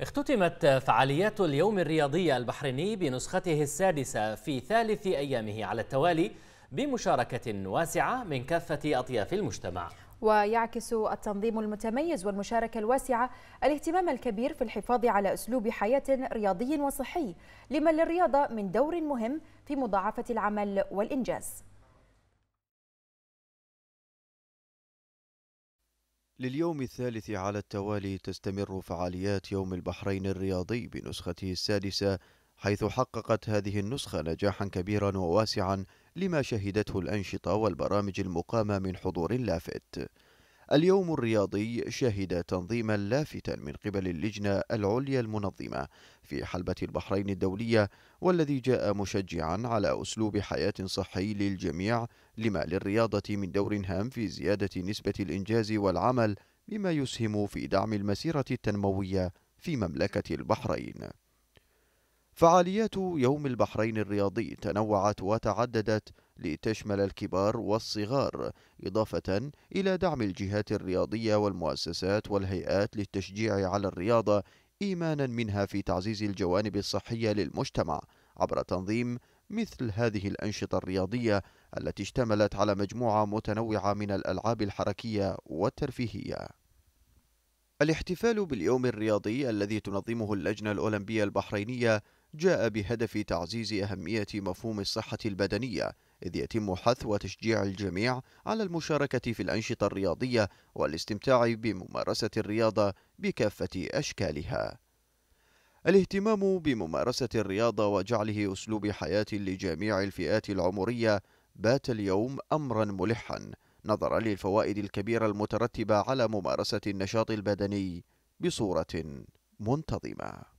اختتمت فعاليات اليوم الرياضي البحريني بنسخته السادسة في ثالث أيامه على التوالي بمشاركة واسعة من كافة أطياف المجتمع ويعكس التنظيم المتميز والمشاركة الواسعة الاهتمام الكبير في الحفاظ على أسلوب حياة رياضي وصحي لمن للرياضة من دور مهم في مضاعفة العمل والإنجاز لليوم الثالث على التوالي تستمر فعاليات يوم البحرين الرياضي بنسخته السادسة حيث حققت هذه النسخة نجاحا كبيرا وواسعا لما شهدته الأنشطة والبرامج المقامة من حضور لافت اليوم الرياضي شهد تنظيما لافتا من قبل اللجنة العليا المنظمة في حلبة البحرين الدولية والذي جاء مشجعا على أسلوب حياة صحي للجميع لما للرياضة من دور هام في زيادة نسبة الإنجاز والعمل مما يسهم في دعم المسيرة التنموية في مملكة البحرين فعاليات يوم البحرين الرياضي تنوعت وتعددت لتشمل الكبار والصغار إضافة إلى دعم الجهات الرياضية والمؤسسات والهيئات للتشجيع على الرياضة إيمانا منها في تعزيز الجوانب الصحية للمجتمع عبر تنظيم مثل هذه الأنشطة الرياضية التي اشتملت على مجموعة متنوعة من الألعاب الحركية والترفيهية الاحتفال باليوم الرياضي الذي تنظمه اللجنة الأولمبية البحرينية جاء بهدف تعزيز أهمية مفهوم الصحة البدنية إذ يتم حث وتشجيع الجميع على المشاركة في الأنشطة الرياضية والاستمتاع بممارسة الرياضة بكافة أشكالها الاهتمام بممارسة الرياضة وجعله أسلوب حياة لجميع الفئات العمرية بات اليوم أمرا ملحا نظرا للفوائد الكبيرة المترتبة على ممارسة النشاط البدني بصورة منتظمة